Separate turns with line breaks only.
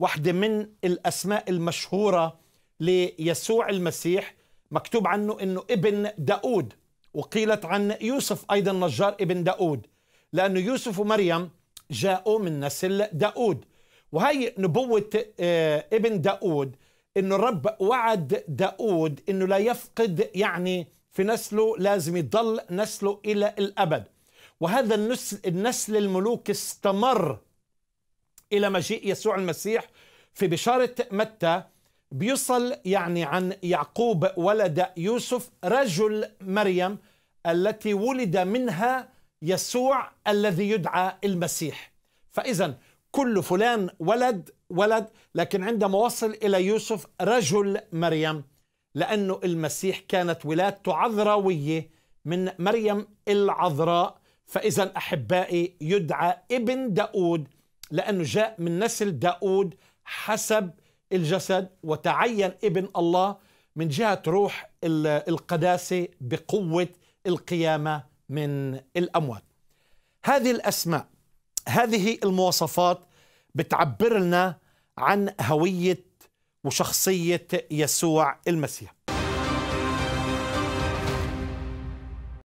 واحدة من الأسماء المشهورة ليسوع المسيح مكتوب عنه أنه ابن داود وقيلت عن يوسف أيضا نجار ابن داود لأن يوسف ومريم جاءوا من نسل داود وهي نبوة آه، ابن داود أنه الرب وعد داود أنه لا يفقد يعني في نسله لازم يضل نسله إلى الأبد وهذا النسل, النسل الملوك استمر إلى مجيء يسوع المسيح في بشارة متى بيصل يعني عن يعقوب ولد يوسف رجل مريم التي ولد منها يسوع الذي يدعى المسيح فإذا كل فلان ولد ولد لكن عندما وصل إلى يوسف رجل مريم لأنه المسيح كانت ولادته عذراوية من مريم العذراء فإذا أحبائي يدعى ابن داود لأنه جاء من نسل داود حسب الجسد وتعين ابن الله من جهة روح القداسة بقوة القيامة من الأموات هذه الأسماء هذه المواصفات بتعبر لنا عن هوية وشخصية يسوع المسيح